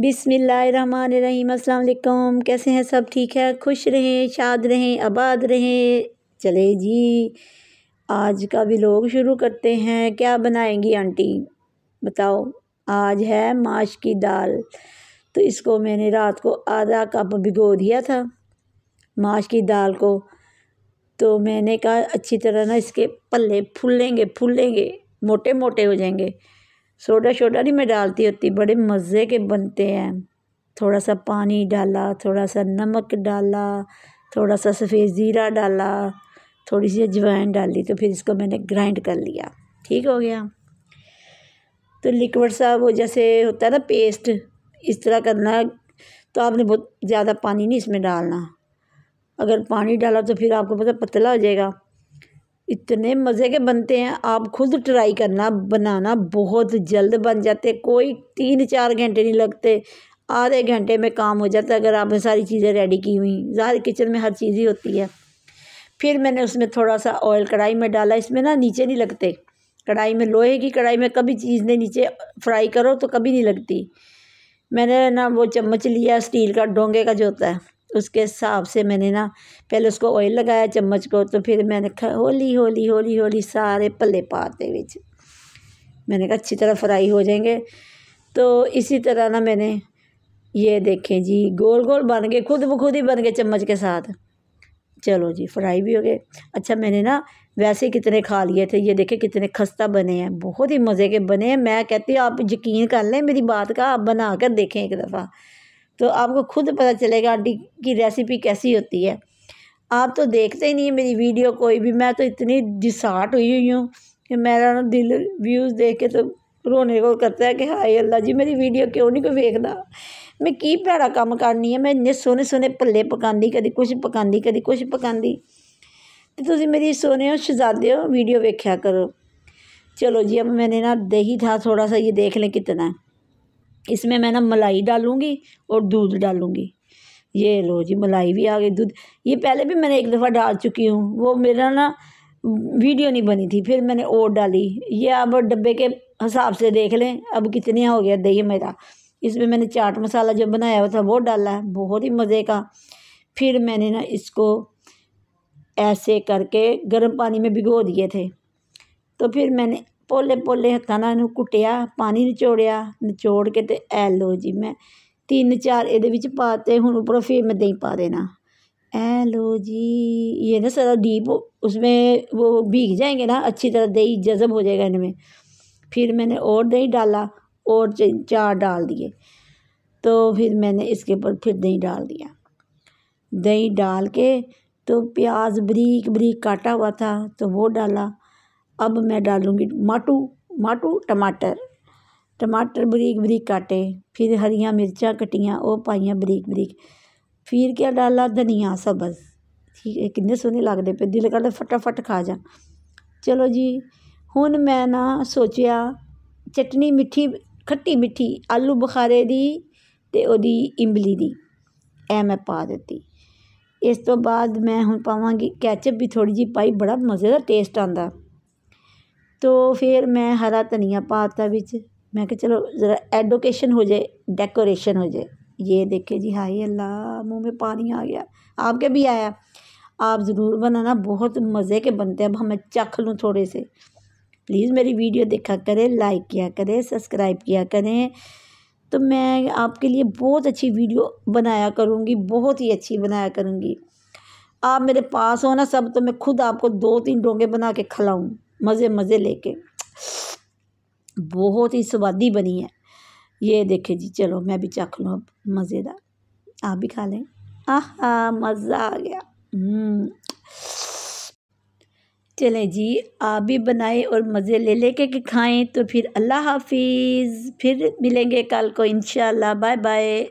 बिसमीम अल्लाम कैसे हैं सब ठीक है खुश रहें शाद रहें आबाद रहें चले जी आज का भी लोग शुरू करते हैं क्या बनाएंगी आंटी बताओ आज है माश की दाल तो इसको मैंने रात को आधा कप भिगो दिया था माश की दाल को तो मैंने कहा अच्छी तरह ना इसके पल्ले फूलेंगे फूलेंगे मोटे मोटे हो जाएंगे सोडा शोडा नहीं मैं डालती होती बड़े मज़े के बनते हैं थोड़ा सा पानी डाला थोड़ा सा नमक डाला थोड़ा सा सफ़ेद ज़ीरा डाला थोड़ी सी अजवाइन डाली तो फिर इसको मैंने ग्राइंड कर लिया ठीक हो गया तो लिक्विड सा वो जैसे होता है ना पेस्ट इस तरह करना तो आपने बहुत ज़्यादा पानी नहीं इसमें डालना अगर पानी डाला तो फिर आपको पता पतला हो जाएगा इतने मज़े के बनते हैं आप खुद ट्राई करना बनाना बहुत जल्द बन जाते कोई तीन चार घंटे नहीं लगते आधे घंटे में काम हो जाता अगर आपने सारी चीज़ें रेडी की हुई ज़ाहिर किचन में हर चीज़ ही होती है फिर मैंने उसमें थोड़ा सा ऑयल कढ़ाई में डाला इसमें ना नीचे नहीं लगते कढ़ाई में लोहे की कढ़ाई में कभी चीज़ ने नीचे फ्राई करो तो कभी नहीं लगती मैंने ना वो चम्मच लिया स्टील का डोंगे का जो होता है उसके हिसाब से मैंने ना पहले उसको ऑयल लगाया चम्मच को तो फिर मैंने हौली हौली हौली हौली सारे पल्ले पाते बिच मैंने कहा अच्छी तरह फ्राई हो जाएंगे तो इसी तरह ना मैंने ये देखें जी गोल गोल बन गए खुद ब खुद ही बन गए चम्मच के साथ चलो जी फ्राई भी हो गए अच्छा मैंने ना वैसे कितने खा लिए थे ये देखे कितने खस्ता बने हैं बहुत ही मज़े के बने हैं मैं कहती हूँ आप यकीन कर लें मेरी बात का आप बना कर देखें एक दफ़ा तो आपको खुद पता चलेगा आंटी की रेसिपी कैसी होती है आप तो देखते ही नहीं है मेरी वीडियो कोई भी मैं तो इतनी डिसार्ट हुई हुई हूँ कि मेरा दिल व्यूज़ देख के तो रोने को करता है कि हाय अल्लाह जी मेरी वीडियो क्यों नहीं कोई वेखदा मैं की भैड़ा काम करनी है मैं इन्ने सोने सोने पल्ले पका कभी कुछ पका कदी कुछ पका तो तुम मेरी सोहने शहजादे वीडियो वेख्या करो चलो जी अब मैंने ना दही था थोड़ा सा ये देख लें कितना है इसमें मैं ना मलाई डालूँगी और दूध डालूंगी ये लो जी मलाई भी आ गई दूध ये पहले भी मैंने एक दफ़ा डाल चुकी हूँ वो मेरा ना वीडियो नहीं बनी थी फिर मैंने और डाली ये अब डब्बे के हिसाब से देख लें अब कितने हो गया दही मेरा इसमें मैंने चाट मसाला जब बनाया हुआ था वो डाला है बहुत ही मज़े का फिर मैंने ना इसको ऐसे करके गर्म पानी में भिगो दिए थे तो फिर मैंने पोले पोले हथा ना इन कुटिया पानी नचोड़िया नचोड़ के तो ऐ लो जी मैं तीन चार ये पाते हूँ उपरों फिर मैं दही पा देना ऐ लो जी ये ना सारा डीप उसमें वो भीग जाएंगे ना अच्छी तरह दही जज़ब हो जाएगा इनमें फिर मैंने और दही डाला और चार डाल दिए तो फिर मैंने इसके ऊपर फिर दही डाल दिया दही डाल के तो प्याज बरीक बरीक काटा हुआ था तो वो डाला अब मैं डालूँगी माटू माटू टमाटर टमाटर बरीक बरीक काटे फिर हरिया मिर्चा कट्टियां ओह् पाइया बरीक बरीक फिर क्या डाला धनिया सबज ठीक है किन्ने सोह्ने लगते पे दिल करता फटाफट खा जा चलो जी हूँ मैं ना सोचा चटनी मिठी खट्टी मिठी आलू बुखारे की तो इमली की ए मैं पा दी इस तो बाद मैं हूँ पावगी कैचअप भी थोड़ी जी पाई बड़ा मज़ेदार टेस्ट आता ਆਉਂਦਾ तो फिर मैं हरा धनिया पाता बिच मैं कह चलो ज़रा एडोकेशन हो जाए डेकोरेशन हो जाए ये देखे जी हाय अल्लाह मुंह में पानी आ गया आपके भी आया आप ज़रूर बनाना बहुत मज़े के बनते हैं अब हमें चख लूँ थोड़े से प्लीज़ मेरी वीडियो देखा करें लाइक किया करें सब्सक्राइब किया करें तो मैं आपके लिए बहुत अच्छी वीडियो बनाया करूँगी बहुत ही अच्छी बनाया करूँगी आप मेरे पास हो ना सब तो मैं खुद आपको दो तीन डोंगे बना के खिलाऊँ मज़े मज़े लेके बहुत ही स्वादी बनी है ये देखे जी चलो मैं भी चख लूँ अब मज़ेदार आप भी खा लें आह मज़ा आ गया हम्म। चलें जी आप भी बनाएं और मज़े ले लेके के खाएं तो फिर अल्लाह हाफिज़ फिर मिलेंगे कल को इन बाय बाय